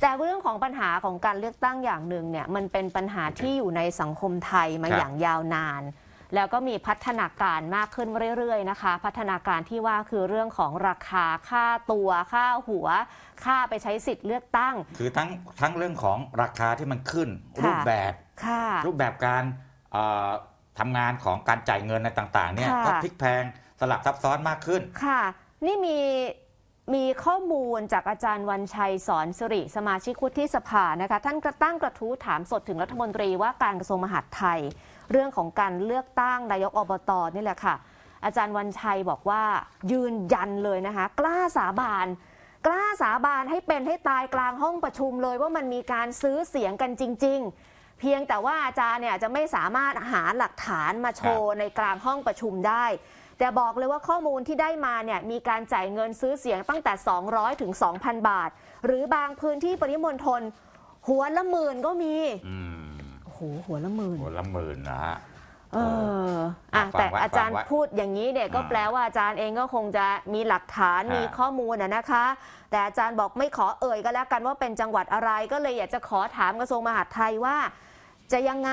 แต่เรื่องของปัญหาของการเลือกตั้งอย่างหนึ่งเนี่ยมันเป็นปัญหาที่อยู่ในสังคมไทยมาอย่างยาวนาน แล้วก็มีพัฒนาการมากขึ้นเรื่อยๆนะคะ พัฒนาการที่ว่าคือเรื่องของราคาค่าตัวค่าหัว ค่าไปใช้สิทธิ์เลือกตั้ง คือทั้งทั้งเรื่องของราคาที่มันขึ้น รูปแบบ รูปแบบการทำงานของการจ่ายเงินในต่างๆเนี่ยก็พลิกแพงสลับซับซ้อนมากขึ้นค่ะนี่มีมีข้อมูลจากอาจารย์วันชัยสอนสุริสมาชิกวุฒิสภานะคะท่านกระตั้งกระทู้ถามสดถึงรัฐมนตรีว่าการกระทรวงมหาดไทย เรื่องของการเลือกตั้งนายกอบตอนี่แหละค่ะอาจารย์วันชัยบอกว่ายืนยันเลยนะคะกล้าสาบานกล้าสาบานให้เป็นให้ตายกลางห้องประชุมเลยว่ามันมีการซื้อเสียงกันจริงๆ เพียงแต่ว่าอาจารย์เนี่ยจะไม่สามารถหาหลักฐานมาโชว์ในกลางห้องประชุมได้แต่บอกเลยว่าข้อมูลที่ได้มาเนี่ยมีการจ่ายเงินซื้อเสียงตั้งแต่ 200ถึง2,000 บาท หรือบางพื้นที่ปริมณฑลหัวละหมื่นก็มีโอ้โหหัวละหมื่น หัวละหมื่นนะฮะเอออ่ะแต่อาจารย์พูดอย่างนี้เนี่ยก็แปลว่าอาจารย์เองก็คงจะมีหลักฐานมีข้อมูลนะคะ แต่อาจารย์บอกไม่ขอเอ่ยก็แล้วกันว่าเป็นจังหวัดอะไรก็เลยอยากจะขอถามกระทรวงมหาดไทยว่า จะยังไง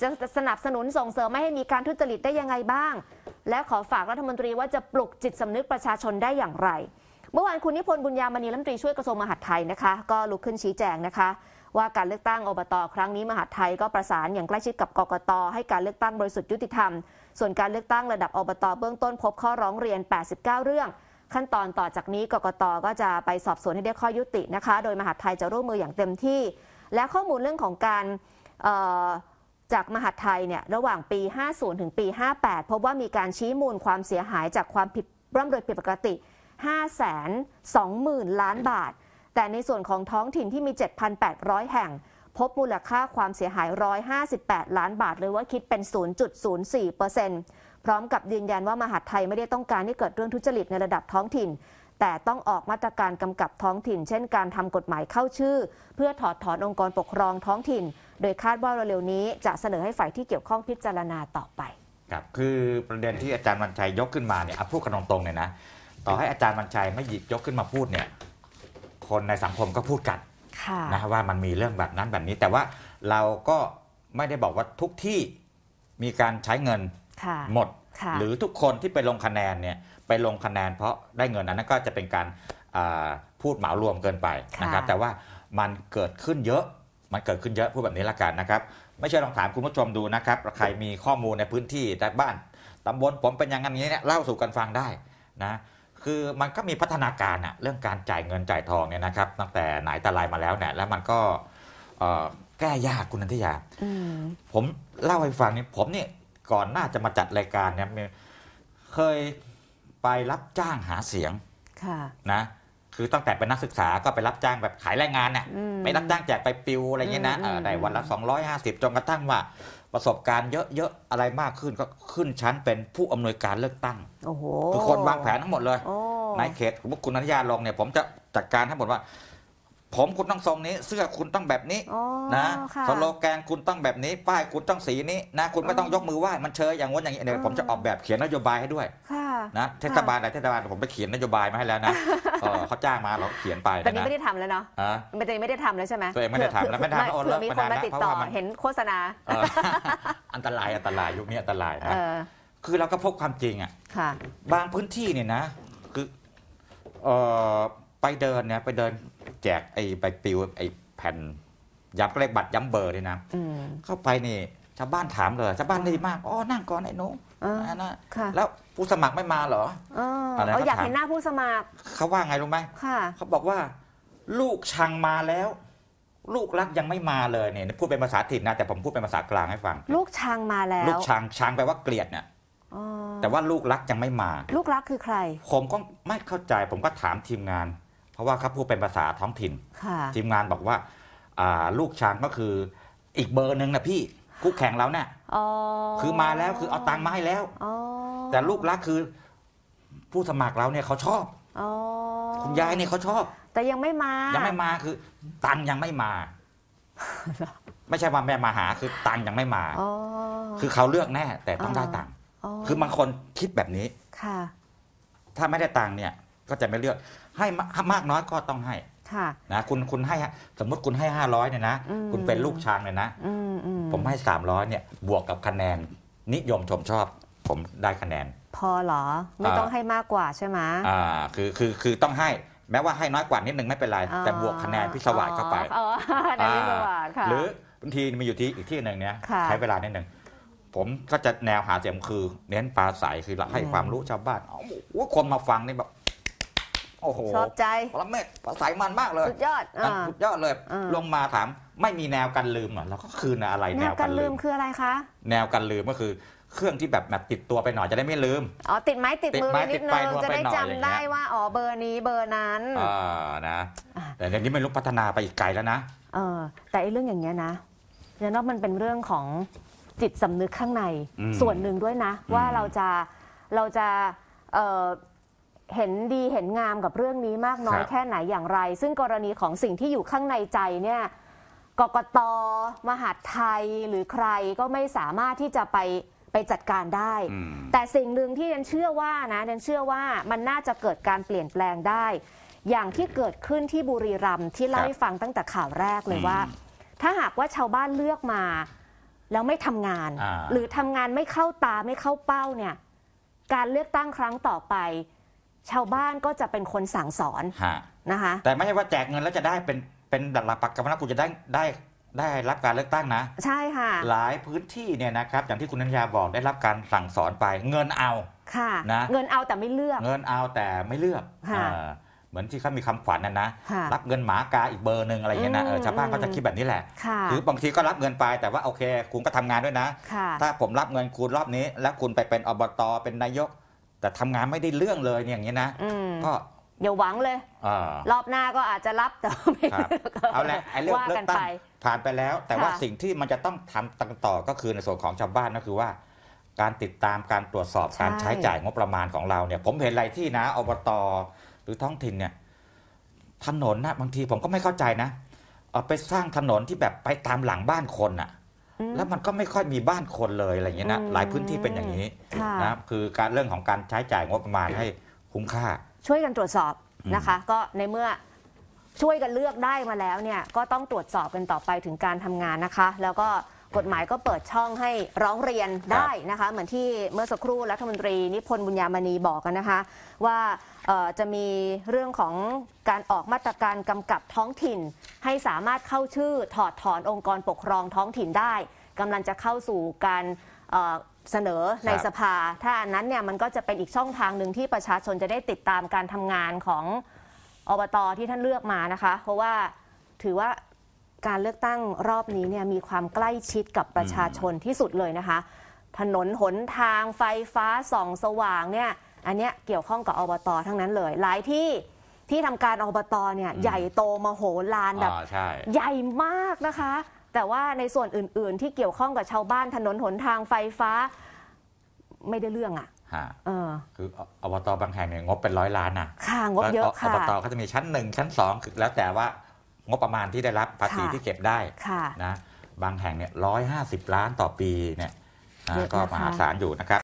จะสนับสนุนส่งเสริมไม่ให้มีการทุจริตได้ยังไงบ้างและขอฝากรัฐมนตรีว่าจะปลุกจิตสำนึกประชาชนได้อย่างไร เมื่อวานคุณนิพนธ์บุญยามณีรัฐมนตรีช่วยกระทรวงมหาดไทยนะคะก็ลุกขึ้นชี้แจงนะคะว่าการเลือกตั้งอบต ครั้งนี้มหาดไทยก็ประสานอย่างใกล้ชิดกับกกต ให้การเลือกตั้งบริสุทธิ์ยุติธรรม ส่วนการเลือกตั้งระดับอบตเบื้องต้นพบข้อร้องเรียน 89 เรื่อง ขั้นตอนต่อจากนี้กกต ก็จะไปสอบสวนให้ได้ข้อยุตินะคะ โดยมหาดไทยจะร่วมมืออย่างเต็มที่ และข้อมูลเรื่องของการจากมหาไทยเนี่ยระหว่างปี 50 ถึงปี 58พบว่ามีการชี้มูลความเสียหายจากความผิดร่ำรวยผิดปกติ 520,000 ล้านบาท แต่ในส่วนของท้องถิ่นที่มี 7,800 แห่ง พบมูลค่าความเสียหาย 158 ล้านบาทเลยว่าคิดเป็น 0.04%พร้อมกับยืนยันว่ามหาไทยไม่ได้ต้องการให้เกิดเรื่องทุจริตในระดับท้องถิ่น แต่ต้องออกมาตรการกำกับท้องถิ่น เช่น การทำกฎหมายเข้าชื่อ เพื่อถอดถอนองค์กรปกครองท้องถิ่นโดยคาดว่าเร็วนี้จะเสนอให้ฝ่ายที่เกี่ยวข้องพิจารณาต่อไป ครับ คือประเด็นที่อาจารย์วันชัยยกขึ้นมาเนี่ยพูดกันตรงๆเนี่ยนะ ต่อให้อาจารย์วันชัยไม่หยิบยกขึ้นมาพูดเนี่ย คนในสังคมก็พูดกันนะว่ามันมีเรื่องแบบนั้นแบบนี้แต่ว่าเราก็ไม่ได้บอกว่าทุกที่มีการใช้เงินหมด หรือทุกคนที่ไปลงคะแนนเนี่ยไปลงคะแนนเพราะได้เงินนั้นก็จะเป็นการพูดเหมารวมเกินไปนะครับแต่ว่ามันเกิดขึ้นเยอะมันเกิดขึ้นเยอะพูดแบบนี้ละกันนะครับ ไม่ใช่ลองถามคุณผู้ชมดูนะครับใครมีข้อมูลในพื้นที่ในบ้าน ตำบลผมเป็นอย่างนั้นนี้เนี่ยเล่าสู่กันฟังได้นะคือมันก็มีพัฒนาการอะเรื่องการจ่ายเงินจ่ายทองเนี่ยนะครับ ตั้งแต่ไหนแต่ไรมาแล้วเนี่ย แล้วมันก็แก้ยากคุณนันทิยาผมเล่าให้ฟังนี่ผมเนี่ยก่อนหน้าจะมาจัดรายการเนี่ยเคยไปรับจ้างหาเสียงนะคือตั้งแต่เป็นนักศึกษาก็ไปรับจ้างแบบขายแรงงานเนี่ยไม่รับจ้างแจกไปปิวอะไรเงี้ยนะได้วันละ250จนกระทั่งว่าประสบการณ์เยอะๆอะไรมากขึ้น ก็ขึ้นชั้นเป็นผู้อำนวยการเลือกตั้งคือคนวางแผนทั้งหมดเลยนายเขตบอกคุณนนทญาลงเนี่ย ผมจะจัดการทั้งหมดว่า ผมคุณต้องทรงนี้ เสื้อคุณต้องแบบนี้นะสโลแกนคุณต้องแบบนี้ ป้ายคุณต้องสีนี้นะคุณไม่ต้องยกมือไหว้มันเชยอย่างว้นอย่างนี้เดี๋ยวผมจะออกแบบเขียนนโยบายให้ด้วยนะเทศบาลไหนเทศบาลผมไปเขียนนโยบายมาให้แล้วนะเขาจ้างมาเราเขียนไปแต่นี้ไม่ได้ทำแล้วเนาะมันจ้ไม่ได้ทำแล้วใช่ไหมตัวเองไม่ได้ทำแล้วไม่ทำแล้วมีคนมาติดต่อเห็นโฆษณา อันตรายอันตราย ยุคนี้อันตรายนะคือเราก็พบความจริงอ่ะบางพื้นที่เนี่ยนะ คือไปเดินเนี่ยไปเดินแจกไอ้ใบปลิวไอ้แผ่นย้ำเลขบัตรย้ำเบอร์เลยนะเข้าไปนี่ชาวบ้านถามเลยชาวบ้านดีมากอ๋อนั่งก่อนไอ้นุ๊กนะ่ะแล้วผู้สมัครไม่มาเหรออะไรเขาอยากเห็นหน้าผู้สมัคร เขาว่าไงรู้ไหมเขาบอกว่า ลูกชังมาแล้ว ลูกรักยังไม่มาเลยเนี่ยพูดเป็นภาษาถิ่นนะแต่ผมพูดเป็นภาษากลางให้ฟัง ลูกชังมาแล้ว ลูกชังชังแปลว่าเกลียดเนี่ยแต่ว่าลูกรักยังไม่มา ลูกรักคือใคร ผมก็ไม่เข้าใจผมก็ถามทีมงาน เพราะว่าเขาพูดเป็นภาษาท้องถิ่นทีมงานบอกว่า่าลูกช้างก็คือ อีกเบอร์หนึ่งนะพี่คู่แข่งเราเนี่ยคือมาแล้วคือเอาตังค์มาให้แล้วแต่ลูกรักคือผู้สมัครเราเนี่ยเขาชอบอคุณยายเนี่ยเขาชอบ แต่ยังไม่มา ยังไม่มาคือ ตังค์ยังไม่มา ไม่ใช่ว่าแม่มาหา คือตังค์ยังไม่มาอคือเขาเลือกแน่ แต่ต้องได้ตังค์คือบางคนคิดแบบนี้ ค่ะ ถ้าไม่ได้ตังค์เนี่ยก็จะไม่เลือกให้มากน้อยก็ต้องให้นะคุณคุณให้สมมติคุณให้ 500เนี่ยนะคุณเป็นลูกช้างเลยนะผมให้300เนี่ยบวกกับคะแนนนิยมชมชอบ ผมได้คะแนน พอหรอไม่ต้องให้มากกว่าใช่ไหมอ่าคือคือคือต้องให้แม้ว่าให้น้อยกว่านิดนึงไม่เป็นไรแต่บวกคะแนนพิสวาสเข้าไปออ๋ิสว่าคะหรือบางทีมีอยู่ที่อีกที่หนึ่งเนี้ยใช้เวลานิดนึง ผมก็จะแนวหาเสียงคือ เน้นปลาใสคือให้ความรู้ชาวบ้านว่าคนมาฟังนี่แบบโอ้โหชอบใจปรเมศสายมันมากเลย สุดยอด อ่า สุดยอดเลย ลงมาถาม ไม่มีแนวกันลืมเหรอแล้วก็คืออะไรแนวกันลืมคืออะไรคะ แนวกันลืมก็คือเครื่องที่แบบแบบติดตัวไปหน่อยจะได้ไม่ลืม อ๋อ ติดไม้ติดมือไนิดนึงจะได้่จำาได้ว่าอ๋อเบอร์นี้เบอร์นั้น อ่า นะ แต่เดี๋ยวนี้ไม่รู้พัฒนาไปอีกไกลแล้วนะ เออ แต่ไอ้เรื่องอย่างเงี้ยนะนล้วนอกมันเป็นเรื่องของจิตสำนึกข้างในส่วนหนึ่งด้วยนะ ว่าเราจะเราจะเอ่อเห็นดีเห็นงามกับเรื่องนี้มากน้อยแค่ไหนอย่างไร ซึ่งกรณีของสิ่งที่อยู่ข้างในใจเนี่ยกกตมหาไทยหรือใครก็ไม่สามารถที่จะไปไปจัดการได้ แต่สิ่งหนึ่งที่นันเชื่อว่านะนันเชื่อว่ามันน่าจะเกิดการเปลี่ยนแปลงได้ อย่างที่เกิดขึ้นที่บุรีรัมย์ที่เล่าให้ฟังตั้งแต่ข่าวแรกเลยว่า ถ้าหากว่าชาวบ้านเลือกมาแล้วไม่ทำงาน หรือทำงานไม่เข้าตาไม่เข้าเป้าเนี่ยการเลือกตั้งครั้งต่อไปชาวบ้านก็จะเป็นคนสั่งสอนะนะคะแต่ไม่ใช่ว่าแจกเงินแล้วจะได้เป็นเป็นหลักปักกำนักกูจะได้ได้ได้รับการเลือกตั้งนะ ใช่ค่ะหลายพื้นที่เนี่ยนะครับอย่างที่คุณนัญญาบอกได้รับการสั่งสอนไปเงินเอาค่ะนะเงินเอาแต่ไม่เลือกเงินเอาแต่ไม่เลือกเหมือนที่เขามีคำขวัญนันะ รับเงินหมากาอีกเบอร์หนึ่งอะไรอย่างเงี้ยนะชาวบ้านก็จะคิดแบบนี้แหละหรือบางทีก็รับเงินไปแต่ว่าโอเคคุณก็ทำงานด้วยนะ ถ้าผมรับเงินคุณรอบนี้ แล้วคุณไปเป็นอบตเป็นนายกแต่ทำงานไม่ได้เรื่องเลยเนี่ยอย่างเงี้ยนะก็อย่าหวังเลยอรอบหน้าก็อาจจะรับแต่ไม่รับ เอาแหละไอ้เรื่องว่าเลือกันตั้ไปงผ่านไปแล้ว แต่ว่าสิ่งที่มันจะต้องทำต่างต่อก็คือในส่วนของชาวบ้านก็คือว่า การติดตามการตรวจสอบการใช้จ่ายงบประมาณของเราเนี่ย ผมเห็นหลายที่นะ อบตหรือท้องถิ่นเนี่ยถนนนะบางทีผมก็ไม่เข้าใจนะ เอาไปสร้างถนนที่แบบไปตามหลังบ้านคนอ่ะแล้วมันก็ไม่ค่อยมีบ้านคนเลยอะไรอย่างเงี้ยนะหลายพื้นที่เป็นอย่างนี้นะคือการเรื่องของการใช้จ่ายงบประมาณให้คุ้มค่า ช่วยกันตรวจสอบนะคะ ก็ในเมื่อช่วยกันเลือกได้มาแล้วเนี่ยก็ต้องตรวจสอบกันต่อไปถึงการทำงานนะคะ แล้วก็กฎหมายก็เปิดช่องให้ร้องเรียนได้นะคะเหมือนที่เมื่อสักครู่รัฐมนตรี นิพนธ์บุญญามณีบอกกันนะคะ ว่าจะมีเรื่องของการออกมาตรการกำกับท้องถิ่น ให้สามารถเข้าชื่อถอดถอนองค์กรปกครองท้องถิ่นได้กำลังจะเข้าสู่การเสนอในสภาถ้าอันนั้นเนี่ยมันก็จะเป็นอีกช่องทางหนึ่งที่ประชาชนจะได้ติดตามการทำงานของอบตที่ท่านเลือกมานะคะเพราะว่าถือว่าการเลือกตั้งรอบนี้เนี่ยมีความใกล้ชิดกับประชาชนที่สุดเลยนะคะ ถนนหนทางไฟฟ้าส่องสว่างเนี่ย อันเนี้ยเกี่ยวข้องกับอบตทั้งนั้นเลยหลายที่ที่ทำการอบตเนี่ยใหญ่โตมโหฬารแบบใหญ่มากนะคะ แต่ว่าในส่วนอื่นๆ ที่เกี่ยวข้องกับชาวบ้านถนนหนทางไฟฟ้าไม่ได้เรื่องอ่ะะคืออบตบางแห่งเนี่ยงบเป็นร้อยล้านอ่ะค่ะงบเยอะค่ะอบตเขาจะมีชั้นหนึ่งชั้นสองคือแล้วแต่ว่างบประมาณที่ได้รับ ภาษีที่เก็บได้ะนะบางแห่งเนี่ยร้อยห้าสิบล้านต่อปีเนี่ยนะก็มหาศาลอยู่นะครับ